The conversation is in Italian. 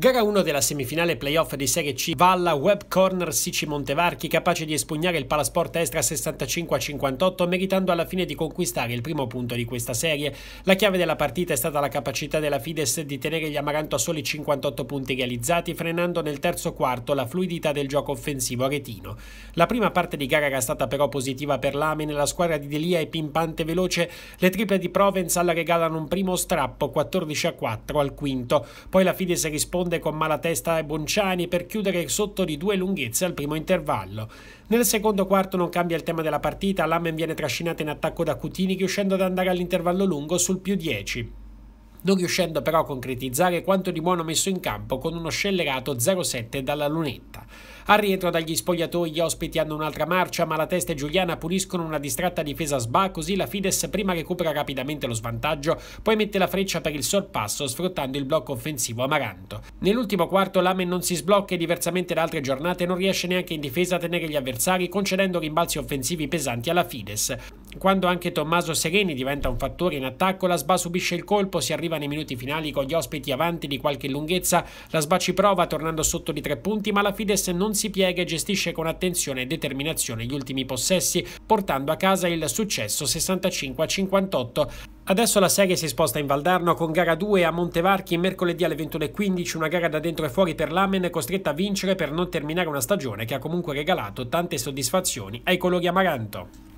Gara 1 della semifinale playoff di Serie C Valla Web Corner Sici Montevarchi capace di espugnare il Palasport Estra 65 58 meritando alla fine di conquistare il primo punto di questa serie. La chiave della partita è stata la capacità della Fides di tenere gli Amaranto a soli 58 punti realizzati frenando nel terzo quarto la fluidità del gioco offensivo aretino. La prima parte di gara era stata però positiva per l'Amen, la squadra di Delia è pimpante e veloce, le triple di Provenzal regalano un primo strappo 14 4 al quinto, poi la Fides risponde Conde con Malatesta e Bonciani per chiudere sotto di due lunghezze al primo intervallo. Nel secondo quarto non cambia il tema della partita, Lammen viene trascinata in attacco da Cutini che riuscendo ad andare all'intervallo lungo sul più 10 non riuscendo però a concretizzare quanto di buono messo in campo con uno scellerato 0-7 dalla lunetta. Al rientro dagli spogliatoi gli ospiti hanno un'altra marcia, ma la testa e Giuliana puliscono una distratta difesa sba, così la Fides prima recupera rapidamente lo svantaggio, poi mette la freccia per il sorpasso sfruttando il blocco offensivo amaranto. Nell'ultimo quarto Lamen non si sblocca e diversamente da altre giornate non riesce neanche in difesa a tenere gli avversari concedendo rimbalzi offensivi pesanti alla Fides. Quando anche Tommaso Sereni diventa un fattore in attacco, la SBA subisce il colpo, si arriva nei minuti finali con gli ospiti avanti di qualche lunghezza, la SBA ci prova tornando sotto di tre punti, ma la Fides non si piega e gestisce con attenzione e determinazione gli ultimi possessi, portando a casa il successo 65 58. Adesso la serie si sposta in Valdarno con gara 2 a Montevarchi mercoledì alle 21.15, una gara da dentro e fuori per l'Amen costretta a vincere per non terminare una stagione che ha comunque regalato tante soddisfazioni ai colori amaranto.